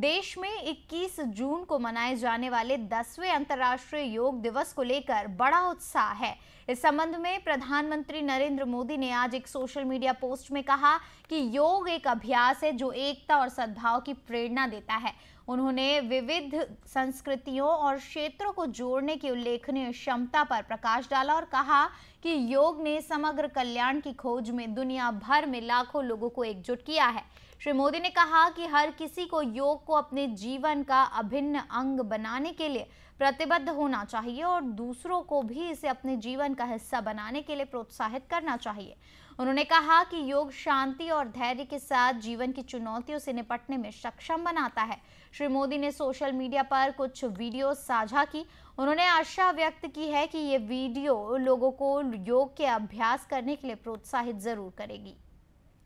देश में 21 जून को मनाए जाने वाले 10वें अंतर्राष्ट्रीय योग दिवस को लेकर बड़ा उत्साह है इस संबंध में प्रधानमंत्री नरेंद्र मोदी ने आज एक सोशल मीडिया पोस्ट में कहा कि योग एक अभ्यास है जो एकता और सद्भाव की प्रेरणा देता है उन्होंने विविध संस्कृतियों और क्षेत्रों को जोड़ने की उल्लेखनीय क्षमता पर प्रकाश डाला और कहा कि योग ने समग्र कल्याण की खोज में दुनिया भर में लाखों लोगों को एकजुट किया है श्री मोदी ने कहा कि हर किसी को योग को अपने जीवन का अभिन्न अंग बनाने के लिए प्रतिबद्ध होना चाहिए और दूसरों को भी इसे अपने जीवन का हिस्सा बनाने के लिए प्रोत्साहित करना चाहिए उन्होंने कहा कि योग शांति और धैर्य के साथ जीवन की चुनौतियों से निपटने में सक्षम बनाता है श्री मोदी ने सोशल मीडिया पर कुछ वीडियो साझा की उन्होंने आशा व्यक्त की है कि ये वीडियो लोगों को योग के अभ्यास करने के लिए प्रोत्साहित जरूर करेगी